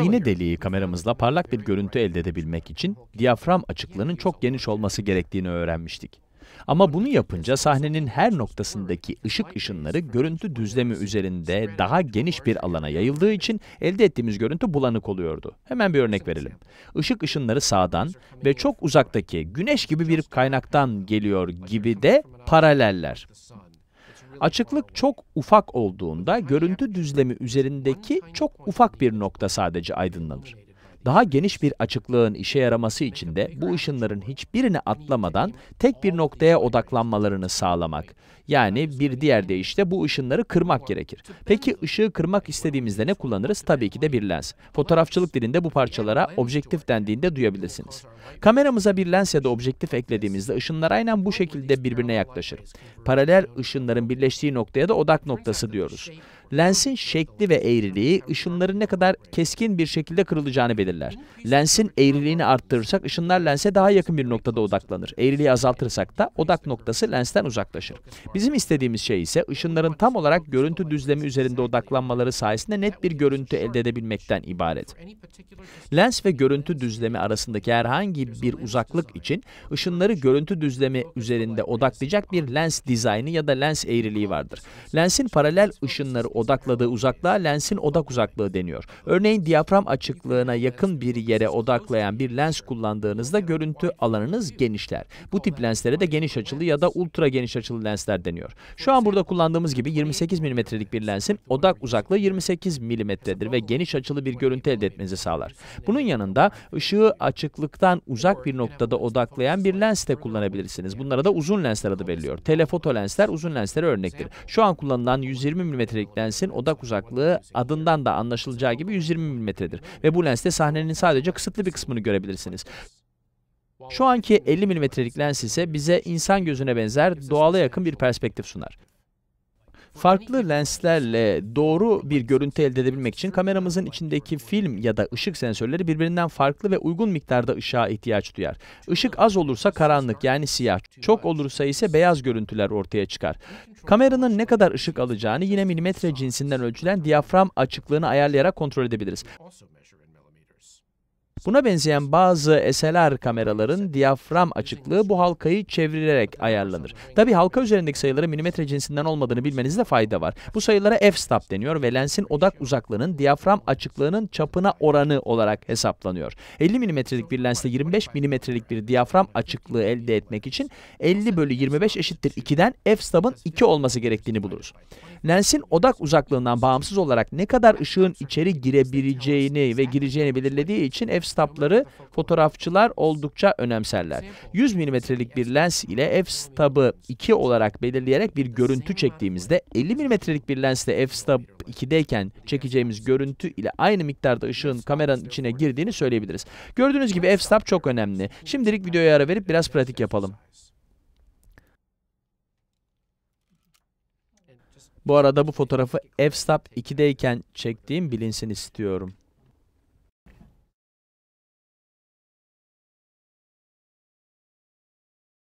İğne deliği kameramızla parlak bir görüntü elde edebilmek için diyafram açıklığının çok geniş olması gerektiğini öğrenmiştik. Ama bunu yapınca sahnenin her noktasındaki ışık ışınları görüntü düzlemi üzerinde daha geniş bir alana yayıldığı için elde ettiğimiz görüntü bulanık oluyordu. Hemen bir örnek verelim. Işık ışınları sağdan ve çok uzaktaki güneş gibi bir kaynaktan geliyor gibi de paraleller. Açıklık çok ufak olduğunda görüntü düzlemi üzerindeki çok ufak bir nokta sadece aydınlanır. Daha geniş bir açıklığın işe yaraması için de bu ışınların hiçbirini atlamadan tek bir noktaya odaklanmalarını sağlamak. Yani bir diğer deyişle bu ışınları kırmak gerekir. Peki ışığı kırmak istediğimizde ne kullanırız? Tabii ki de bir lens. Fotoğrafçılık dilinde bu parçalara objektif dendiğinde duyabilirsiniz. Kameramıza bir lens ya da objektif eklediğimizde ışınlar aynen bu şekilde birbirine yaklaşır. Paralel ışınların birleştiği noktaya da odak noktası diyoruz. Lensin şekli ve eğriliği ışınların ne kadar keskin bir şekilde kırılacağını belirler. Lensin eğriliğini arttırırsak ışınlar lense daha yakın bir noktada odaklanır. Eğriliği azaltırsak da odak noktası lensten uzaklaşır. Bizim istediğimiz şey ise ışınların tam olarak görüntü düzlemi üzerinde odaklanmaları sayesinde net bir görüntü elde edebilmekten ibaret. Lens ve görüntü düzlemi arasındaki herhangi bir uzaklık için ışınları görüntü düzlemi üzerinde odaklayacak bir lens dizaynı ya da lens eğriliği vardır. Lensin paralel ışınları odakladığı uzaklığa lensin odak uzaklığı deniyor. Örneğin diyafram açıklığına yakın bir yere odaklayan bir lens kullandığınızda görüntü alanınız genişler. Bu tip lenslere de geniş açılı ya da ultra geniş açılı lensler deniyor. Şu an burada kullandığımız gibi 28 milimetrelik bir lensin odak uzaklığı 28 milimetredir ve geniş açılı bir görüntü elde etmenizi sağlar. Bunun yanında ışığı açıklıktan uzak bir noktada odaklayan bir lens de kullanabilirsiniz. Bunlara da uzun lensler adı veriliyor. Telefoto lensler uzun lenslere örnektir. Şu an kullanılan 120 milimetrelik lens lensin odak uzaklığı adından da anlaşılacağı gibi 120 mm'dir ve bu lenste sahnenin sadece kısıtlı bir kısmını görebilirsiniz. Şu anki 50 mm'lik lens ise bize insan gözüne benzer, doğala yakın bir perspektif sunar. Farklı lenslerle doğru bir görüntü elde edebilmek için kameramızın içindeki film ya da ışık sensörleri birbirinden farklı ve uygun miktarda ışığa ihtiyaç duyar. Işık az olursa karanlık yani siyah, çok olursa ise beyaz görüntüler ortaya çıkar. Kameranın ne kadar ışık alacağını yine milimetre cinsinden ölçülen diyafram açıklığını ayarlayarak kontrol edebiliriz. Buna benzeyen bazı SLR kameraların diyafram açıklığı bu halkayı çevrilerek ayarlanır. Tabi halka üzerindeki sayıların milimetre cinsinden olmadığını bilmenizde fayda var. Bu sayılara f-stop deniyor ve lensin odak uzaklığının diyafram açıklığının çapına oranı olarak hesaplanıyor. 50 milimetrelik bir lensle 25 milimetrelik bir diyafram açıklığı elde etmek için 50 bölü 25 eşittir 2'den f-stop'ın 2 olması gerektiğini buluruz. Lensin odak uzaklığından bağımsız olarak ne kadar ışığın içeri girebileceğini ve gireceğini belirlediği için f stapları fotoğrafçılar oldukça önemserler. 100 milimetrelik bir lens ile f stopı 2 olarak belirleyerek bir görüntü çektiğimizde 50 milimetrelik bir lensle f-stab 2'deyken çekeceğimiz görüntü ile aynı miktarda ışığın kameranın içine girdiğini söyleyebiliriz. Gördüğünüz gibi f stop çok önemli. Şimdilik videoya ara verip biraz pratik yapalım. Bu arada bu fotoğrafı f-stop 2'deyken çektiğim bilinsin istiyorum.